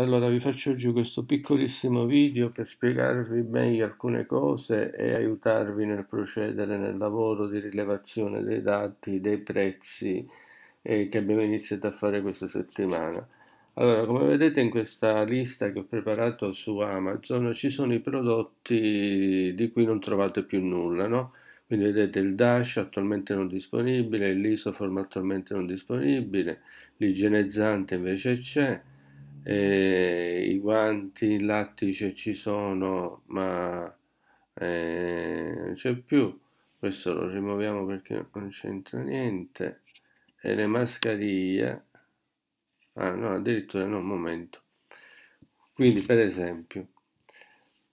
allora vi faccio oggi questo piccolissimo video per spiegarvi meglio alcune cose e aiutarvi nel procedere nel lavoro di rilevazione dei dati, dei prezzi eh, che abbiamo iniziato a fare questa settimana. Allora, come vedete in questa lista che ho preparato su Amazon ci sono i prodotti di cui non trovate più nulla, no? quindi vedete il dash attualmente non disponibile, l'isoform attualmente non disponibile, l'igienizzante invece c'è, eh, i guanti in lattice ci sono ma eh, non c'è più questo lo rimuoviamo perché non c'entra niente e le mascherine ah no addirittura no un momento quindi per esempio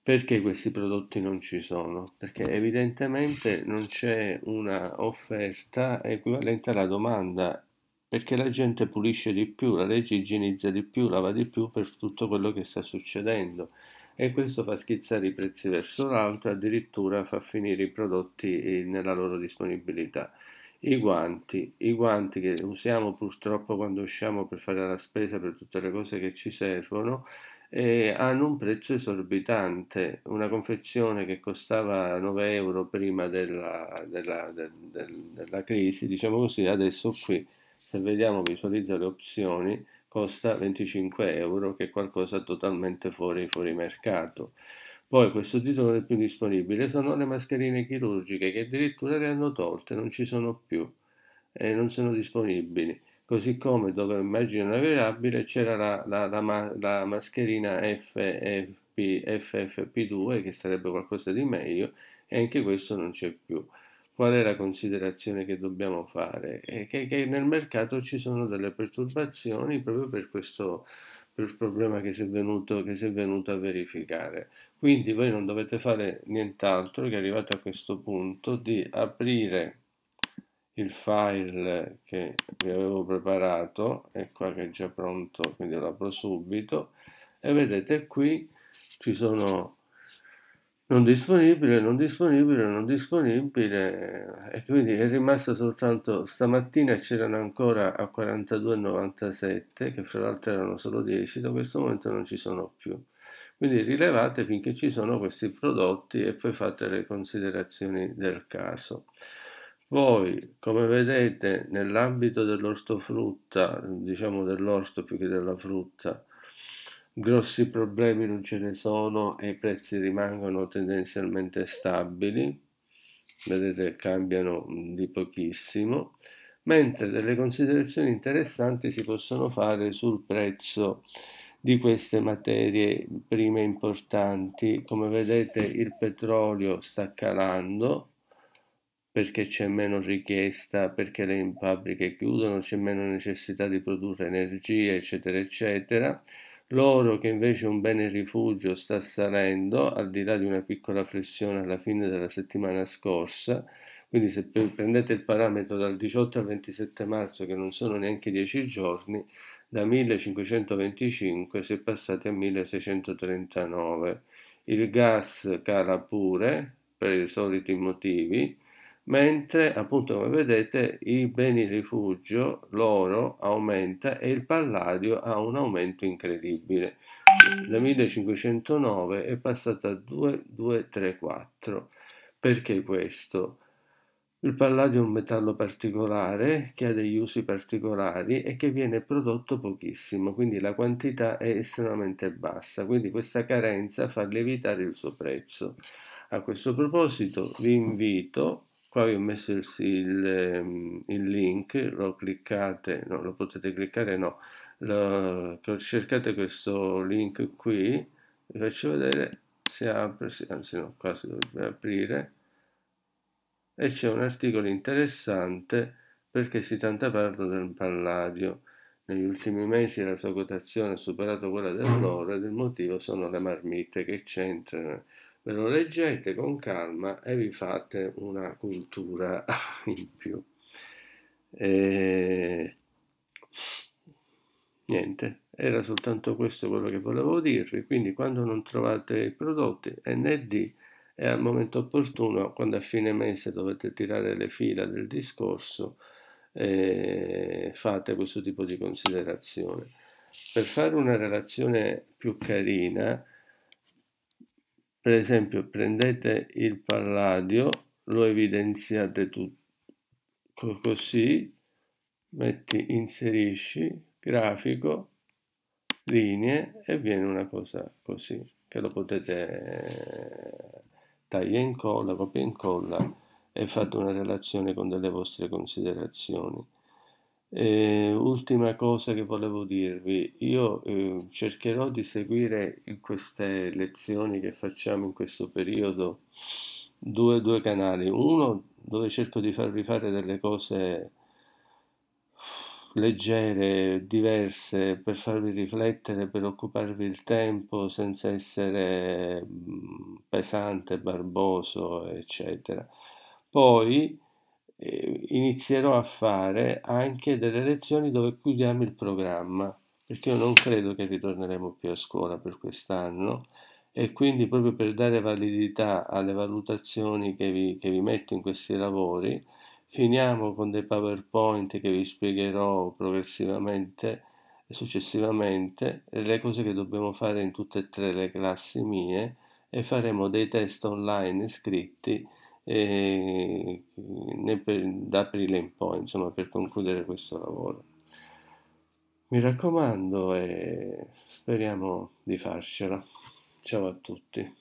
perché questi prodotti non ci sono? Perché evidentemente non c'è una offerta equivalente alla domanda perché la gente pulisce di più, la legge igienizza di più, lava di più per tutto quello che sta succedendo e questo fa schizzare i prezzi verso l'alto, e addirittura fa finire i prodotti eh, nella loro disponibilità. I guanti, i guanti che usiamo purtroppo quando usciamo per fare la spesa per tutte le cose che ci servono eh, hanno un prezzo esorbitante. Una confezione che costava 9 euro prima della, della, del, del, della crisi, diciamo così, adesso qui se vediamo visualizza le opzioni, costa 25 euro, che è qualcosa totalmente fuori, fuori mercato. Poi questo titolo non è più disponibile, sono le mascherine chirurgiche che addirittura le hanno tolte, non ci sono più e non sono disponibili. Così come dove immagino navigabile c'era la, la, la, la, mascherina FFP, FFP2 che sarebbe qualcosa di meglio e anche questo non c'è più qual è la considerazione che dobbiamo fare? È che, che nel mercato ci sono delle perturbazioni proprio per questo per il problema che si, venuto, che si, è venuto, a verificare. Quindi voi non dovete fare nient'altro che arrivate a questo punto di aprire il file che vi avevo preparato, è qua che è già pronto, quindi lo apro subito, e vedete qui ci sono non disponibile, non disponibile, non disponibile e quindi è rimasto soltanto stamattina c'erano ancora a 42,97 che fra l'altro erano solo 10, da questo momento non ci sono più. Quindi rilevate finché ci sono questi prodotti e poi fate le considerazioni del caso. Poi, come vedete, nell'ambito dell'ortofrutta, diciamo dell'orto più che della frutta, grossi problemi non ce ne sono e i prezzi rimangono tendenzialmente stabili, vedete cambiano mm, di pochissimo, mentre delle considerazioni interessanti si possono fare sul prezzo di queste materie prime importanti. Come vedete il petrolio sta calando perché c'è meno richiesta, perché le fabbriche chiudono, c'è meno necessità di produrre energia, eccetera, eccetera L'oro, che invece un bene rifugio, sta salendo al di là di una piccola flessione alla fine della settimana scorsa. Quindi se prendete il parametro dal 18 al 27 marzo, che non sono neanche 10 giorni, da 1525 si è passati a 1639. Il gas cala pure per i soliti motivi, mentre appunto come vedete i beni rifugio, l'oro aumenta e il palladio ha un aumento incredibile. Da 1509 è passato a 2234. Perché questo? Il palladio è un metallo particolare che ha degli usi particolari e che viene prodotto pochissimo, quindi la quantità è estremamente bassa, quindi questa carenza fa lievitare il suo prezzo. A questo proposito vi invito qua vi ho messo il, il, ehm, il link, lo cliccate, no, lo potete cliccare, no, lo, cercate questo link qui, vi faccio vedere, si apre, si, anzi no, qua si dovrebbe aprire, e c'è un articolo interessante perché si tanto parla del palladio. Negli ultimi mesi la sua quotazione ha superato quella dell'oro ed il motivo sono le marmitte che c'entrano ve lo leggete con calma e vi fate una cultura in più. E... Eh, niente, era soltanto questo quello che volevo dirvi, quindi quando non trovate i prodotti ND è al momento opportuno, quando a fine mese dovete tirare le fila del discorso, eh, fate questo tipo di considerazione. Per fare una relazione più carina, per esempio, prendete il palladio, lo evidenziate tutto così, metti inserisci, grafico, linee e viene una cosa così che lo potete taglia e incolla, copia e incolla e fate una relazione con delle vostre considerazioni. Eh, ultima cosa che volevo dirvi, io eh, cercherò di seguire in queste lezioni che facciamo in questo periodo due, due canali, uno dove cerco di farvi fare delle cose leggere, diverse, per farvi riflettere, per occuparvi il tempo senza essere mhmm, pesante, barboso, eccetera. Poi eh, inizierò a fare anche delle lezioni dove chiudiamo il programma, perché io non credo che ritorneremo più a scuola per quest'anno e quindi proprio per dare validità alle valutazioni che vi, che vi metto in questi lavori, finiamo con dei PowerPoint che vi spiegherò progressivamente e successivamente le cose che dobbiamo fare in tutte e tre le classi mie e faremo dei test online scritti eh, per, da aprile in poi, insomma, per concludere questo lavoro. Mi raccomando e speriamo di farcela. Ciao a tutti.